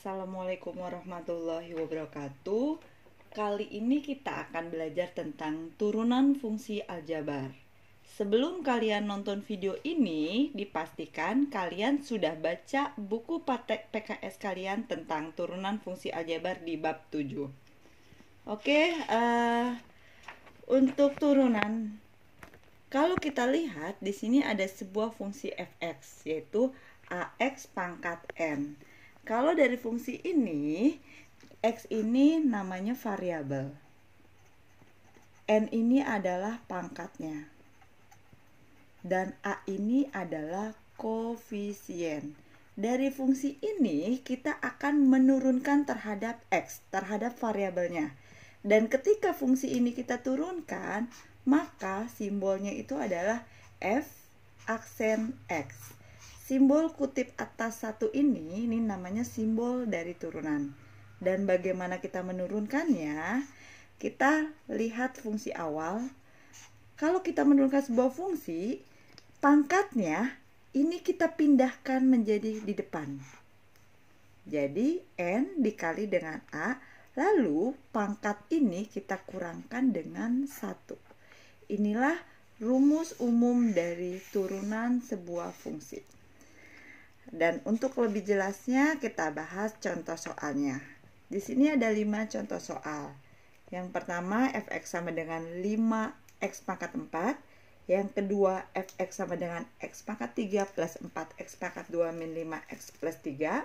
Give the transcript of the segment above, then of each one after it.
Assalamualaikum warahmatullahi wabarakatuh. Kali ini kita akan belajar tentang turunan fungsi aljabar. Sebelum kalian nonton video ini, dipastikan kalian sudah baca buku patek PKS kalian tentang turunan fungsi aljabar di bab 7. Oke, uh, untuk turunan kalau kita lihat di sini ada sebuah fungsi fx yaitu ax pangkat n kalau dari fungsi ini, x ini namanya variabel. N ini adalah pangkatnya. Dan A ini adalah koefisien. Dari fungsi ini kita akan menurunkan terhadap x, terhadap variabelnya. Dan ketika fungsi ini kita turunkan, maka simbolnya itu adalah f aksen x. Simbol kutip atas satu ini, ini namanya simbol dari turunan. Dan bagaimana kita menurunkannya? Kita lihat fungsi awal. Kalau kita menurunkan sebuah fungsi, pangkatnya ini kita pindahkan menjadi di depan. Jadi N dikali dengan A, lalu pangkat ini kita kurangkan dengan satu Inilah rumus umum dari turunan sebuah fungsi. Dan untuk lebih jelasnya kita bahas contoh soalnya. Di sini ada 5 contoh soal. Yang pertama fx sama dengan 5x pangkat 4. Yang kedua fx sama dengan x pangkat 3 plus 4x pangkat 2 min 5x plus 3.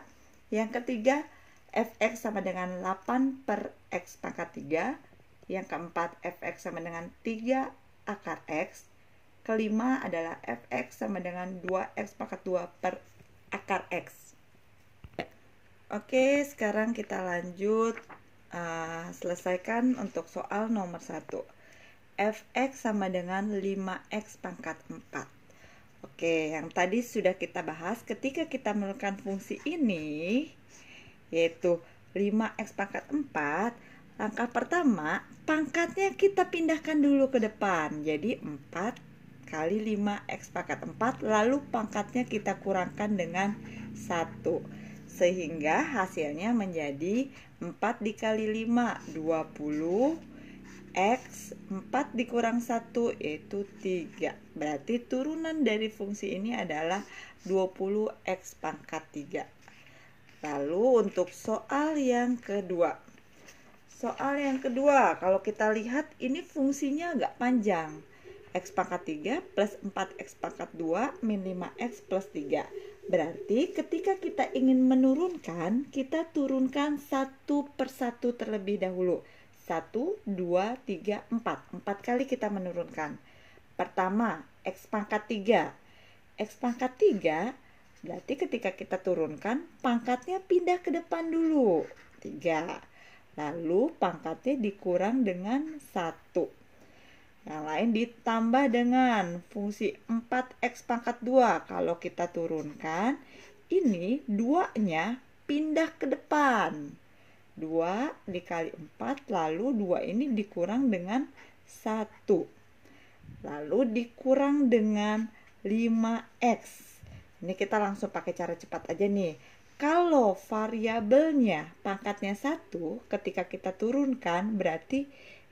Yang ketiga fx sama dengan 8 per x pangkat 3. Yang keempat fx sama dengan 3 akar x. Kelima adalah fx sama dengan 2x pangkat 2 per akar X. Oke, sekarang kita lanjut uh, selesaikan untuk soal nomor 1. Fx sama dengan 5x pangkat 4. Oke, yang tadi sudah kita bahas ketika kita menekan fungsi ini, yaitu 5x pangkat 4, langkah pertama, pangkatnya kita pindahkan dulu ke depan, jadi 4 kali 5 X pangkat 4 lalu pangkatnya kita kurangkan dengan 1 sehingga hasilnya menjadi 4 dikali 5 20 X 4 dikurang 1 yaitu 3 Berarti turunan dari fungsi ini adalah 20X pangkat 3 Lalu untuk soal yang kedua Soal yang kedua, kalau kita lihat ini fungsinya agak panjang X pangkat 3 plus 4X pangkat 2 min 5X plus 3. Berarti ketika kita ingin menurunkan, kita turunkan satu persatu terlebih dahulu. 1, 2, 3, 4. 4 kali kita menurunkan. Pertama, X pangkat 3. X pangkat 3 berarti ketika kita turunkan, pangkatnya pindah ke depan dulu. 3. Lalu pangkatnya dikurang dengan 1 yang lain ditambah dengan fungsi 4x pangkat 2. Kalau kita turunkan, ini 2-nya pindah ke depan. 2 dikali 4, lalu 2 ini dikurang dengan 1. Lalu dikurang dengan 5x. Ini kita langsung pakai cara cepat aja nih. Kalau variabelnya pangkatnya 1, ketika kita turunkan berarti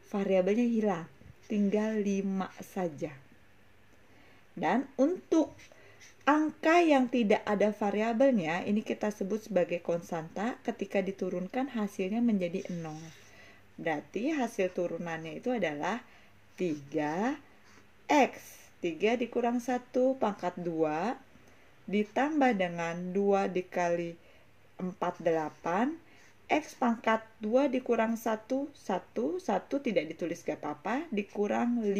variabelnya hilang tinggal 5 saja. Dan untuk angka yang tidak ada variabelnya ini kita sebut sebagai konstanta ketika diturunkan hasilnya menjadi 0 berarti hasil turunannya itu adalah 3x 3 dikurang 1 pangkat 2 ditambah dengan 2 dikali 48 X pangkat 2 dikurang 1, 1, 1 tidak ditulis gak apa-apa, dikurang 5.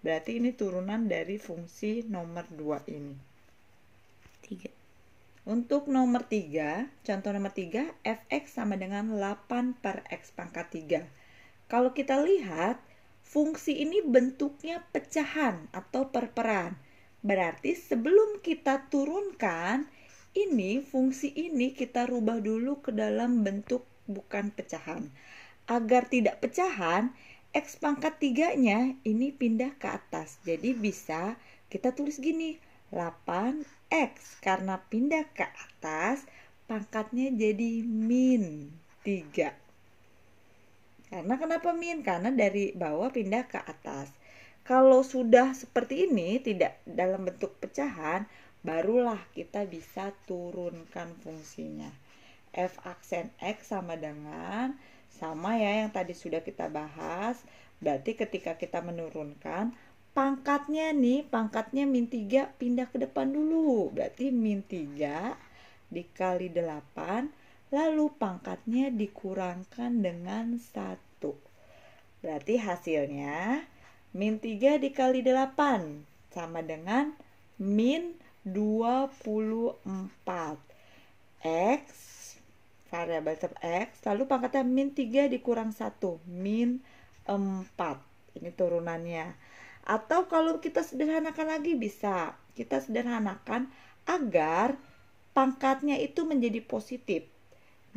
Berarti ini turunan dari fungsi nomor 2 ini. 3. Untuk nomor 3, contoh nomor 3, fx sama dengan 8 per x pangkat 3. Kalau kita lihat, fungsi ini bentuknya pecahan atau perperan. Berarti sebelum kita turunkan, ini fungsi ini kita rubah dulu ke dalam bentuk bukan pecahan. Agar tidak pecahan, X pangkat tiganya ini pindah ke atas. Jadi bisa kita tulis gini, 8X. Karena pindah ke atas, pangkatnya jadi min 3. Karena kenapa min? Karena dari bawah pindah ke atas. Kalau sudah seperti ini, tidak dalam bentuk pecahan, barulah kita bisa turunkan fungsinya. F aksen X sama dengan sama ya yang tadi sudah kita bahas. Berarti ketika kita menurunkan pangkatnya nih, pangkatnya min 3 pindah ke depan dulu. Berarti min 3 dikali 8 lalu pangkatnya dikurangkan dengan 1. Berarti hasilnya min 3 dikali 8 sama dengan min 24. X, variabel tetap X, lalu pangkatnya min 3 dikurang 1, min 4. Ini turunannya. Atau kalau kita sederhanakan lagi bisa. Kita sederhanakan agar pangkatnya itu menjadi positif.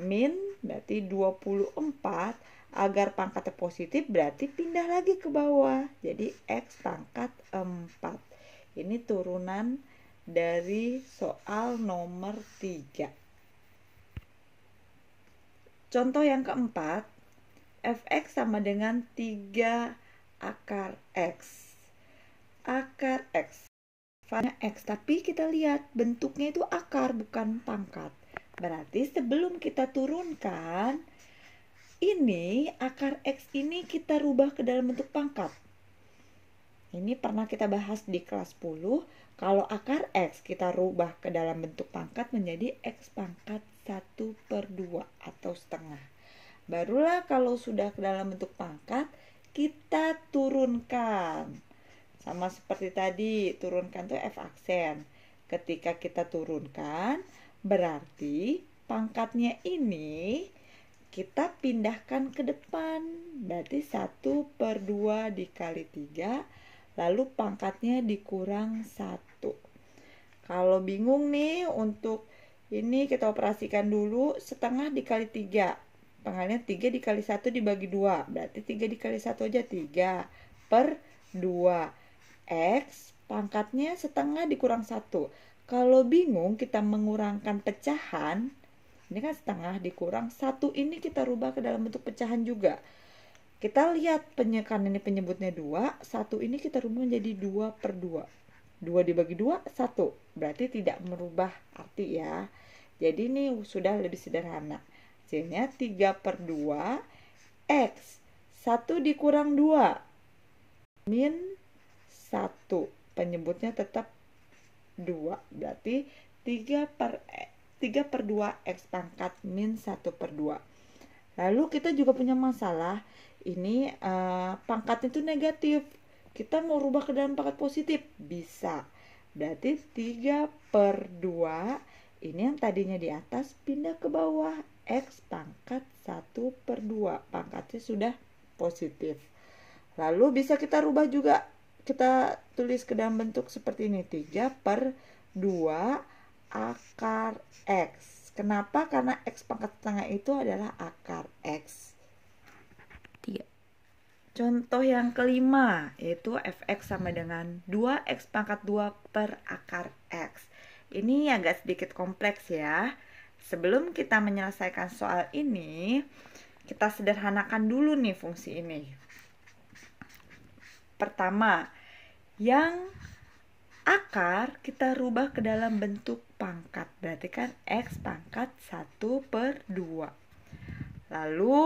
Min berarti 24 agar pangkatnya positif berarti pindah lagi ke bawah. Jadi X pangkat 4. Ini turunan dari soal nomor 3. Contoh yang keempat, fx sama dengan 3 akar x. Akar x. fanya x, tapi kita lihat bentuknya itu akar bukan pangkat. Berarti sebelum kita turunkan, ini akar X ini kita rubah ke dalam bentuk pangkat. Ini pernah kita bahas di kelas 10. Kalau akar X kita rubah ke dalam bentuk pangkat menjadi X pangkat 1 per 2 atau setengah. Barulah kalau sudah ke dalam bentuk pangkat, kita turunkan. Sama seperti tadi, turunkan tuh F aksen. Ketika kita turunkan, berarti pangkatnya ini kita pindahkan ke depan. Berarti 1 per 2 dikali 3 lalu pangkatnya dikurang satu. Kalau bingung nih untuk ini kita operasikan dulu setengah dikali tiga. Pengalian tiga dikali satu dibagi dua, berarti tiga dikali satu aja tiga per dua. X pangkatnya setengah dikurang satu. Kalau bingung kita mengurangkan pecahan, ini kan setengah dikurang satu ini kita rubah ke dalam bentuk pecahan juga. Kita lihat penyekan ini penyebutnya dua satu ini kita rubah jadi dua per dua dua dibagi dua satu Berarti tidak merubah arti ya. Jadi ini sudah lebih sederhana. Hasilnya tiga per dua X. satu dikurang dua Min satu Penyebutnya tetap dua Berarti tiga per tiga per dua X pangkat min satu per dua Lalu kita juga punya masalah ini uh, eh, pangkat itu negatif kita mau rubah ke dalam pangkat positif bisa berarti 3 per 2 ini yang tadinya di atas pindah ke bawah X pangkat 1 per 2 pangkatnya sudah positif lalu bisa kita rubah juga kita tulis ke dalam bentuk seperti ini 3 per 2 akar X kenapa karena X pangkat setengah itu adalah akar X Contoh yang kelima yaitu fx sama dengan 2x pangkat 2 per akar x. Ini agak sedikit kompleks ya. Sebelum kita menyelesaikan soal ini, kita sederhanakan dulu nih fungsi ini. Pertama, yang akar kita rubah ke dalam bentuk pangkat. Berarti kan x pangkat 1 per 2. Lalu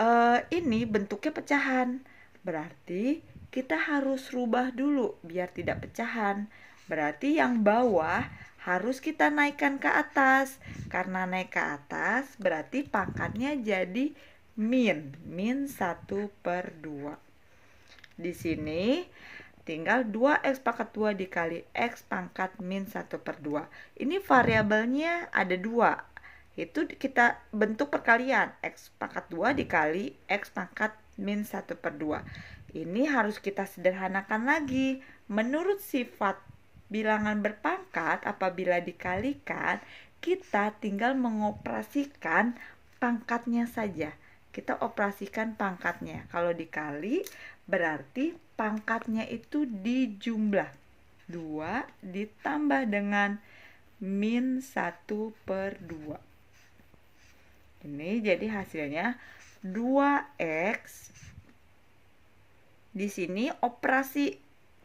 uh, ini bentuknya pecahan. Berarti kita harus rubah dulu biar tidak pecahan. Berarti yang bawah harus kita naikkan ke atas. Karena naik ke atas berarti pangkatnya jadi min. Min 1 per 2. Di sini tinggal 2x pangkat 2 dikali x pangkat min 1 per 2. Ini variabelnya ada dua itu kita bentuk perkalian X pangkat 2 hmm. dikali X pangkat min 1 per 2 ini harus kita sederhanakan lagi menurut sifat bilangan berpangkat apabila dikalikan kita tinggal mengoperasikan pangkatnya saja kita operasikan pangkatnya kalau dikali berarti pangkatnya itu dijumlah 2 ditambah dengan min 1 per 2 ini jadi hasilnya 2x di sini operasi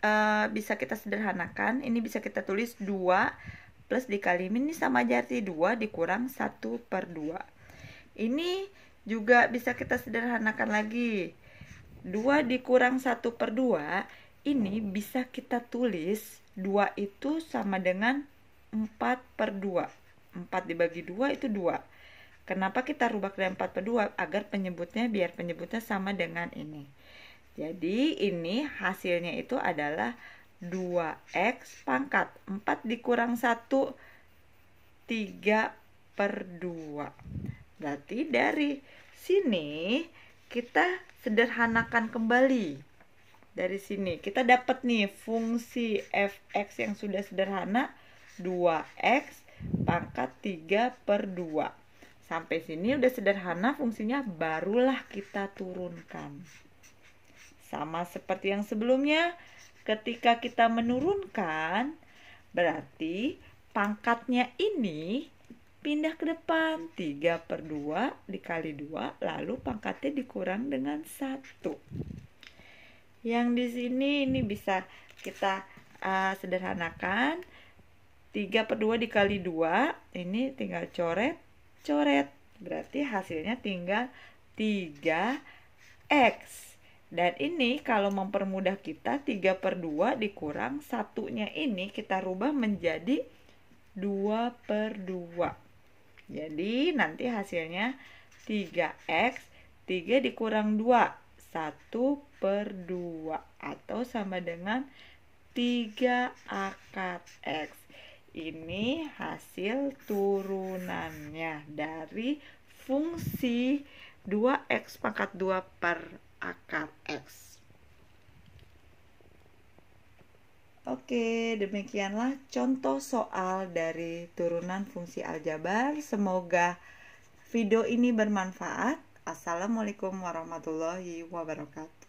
uh, bisa kita sederhanakan ini bisa kita tulis 2 plus dikali ini sama jadi 2 dikurang 1 per 2 ini juga bisa kita sederhanakan lagi 2 dikurang 1 per 2 ini bisa kita tulis 2 itu sama dengan 4 per 2 4 dibagi 2 itu 2 Kenapa kita rubah ke 4 per 2? Agar penyebutnya biar penyebutnya sama dengan ini. Jadi ini hasilnya itu adalah 2x pangkat 4 dikurang 1 3 per 2. Berarti dari sini kita sederhanakan kembali. Dari sini kita dapat nih fungsi fx yang sudah sederhana 2x pangkat 3 per 2. Sampai sini udah sederhana fungsinya barulah kita turunkan. Sama seperti yang sebelumnya, ketika kita menurunkan berarti pangkatnya ini pindah ke depan 3 per 2 dikali 2 lalu pangkatnya dikurang dengan 1 yang di sini ini bisa kita uh, sederhanakan 3 per 2 dikali 2 ini tinggal coret coret. Berarti hasilnya tinggal 3X. Dan ini kalau mempermudah kita 3 per 2 dikurang satunya ini kita rubah menjadi 2 per 2. Jadi nanti hasilnya 3X, 3 dikurang 2, 1 per 2 atau sama dengan 3 akar X. Ini hasil turunannya dari fungsi 2x pangkat 2 per akar x. Oke, demikianlah contoh soal dari turunan fungsi aljabar. Semoga video ini bermanfaat. Assalamualaikum warahmatullahi wabarakatuh.